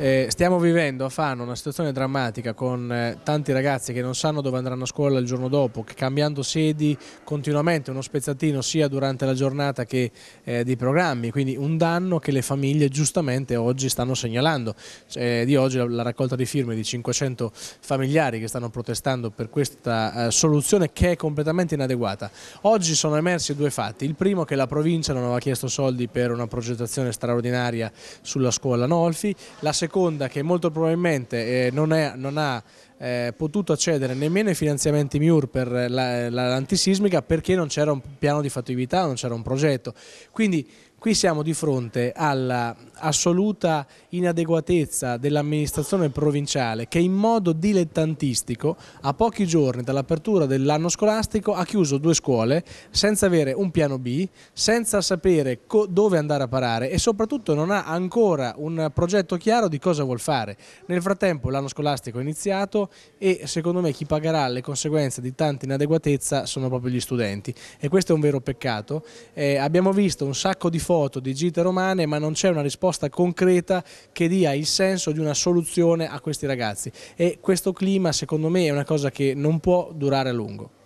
Eh, stiamo vivendo a Fano una situazione drammatica con eh, tanti ragazzi che non sanno dove andranno a scuola il giorno dopo, che cambiando sedi continuamente, uno spezzatino sia durante la giornata che eh, di programmi, quindi un danno che le famiglie giustamente oggi stanno segnalando. Cioè, di oggi la, la, raccolta di firme di 500 familiari che stanno protestando per questa eh, soluzione che è completamente inadeguata. Oggi sono emersi due fatti, il primo che la provincia non aveva chiesto soldi per una progettazione straordinaria sulla scuola Nolfi, la seconda seconda che molto probabilmente eh, non, è, non ha eh, potuto accedere nemmeno ai finanziamenti MIUR per l'antisismica la, la, perché non c'era un piano di fattività, non c'era un progetto. Quindi qui siamo di fronte all'assoluta inadeguatezza dell'amministrazione provinciale che in modo dilettantistico a pochi giorni dall'apertura dell'anno scolastico ha chiuso due scuole senza avere un piano B, senza sapere dove andare a parare e soprattutto non ha ancora un progetto chiaro di cosa vuol fare. Nel frattempo l'anno scolastico è iniziato, e secondo me chi pagherà le conseguenze di tanta inadeguatezza sono proprio gli studenti e questo è un vero peccato. Eh, abbiamo visto un sacco di foto di gite romane ma non c'è una risposta concreta che dia il senso di una soluzione a questi ragazzi e questo clima secondo me è una cosa che non può durare a lungo.